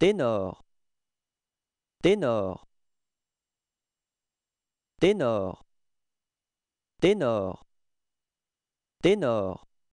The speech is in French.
ténor ténor ténor ténor ténor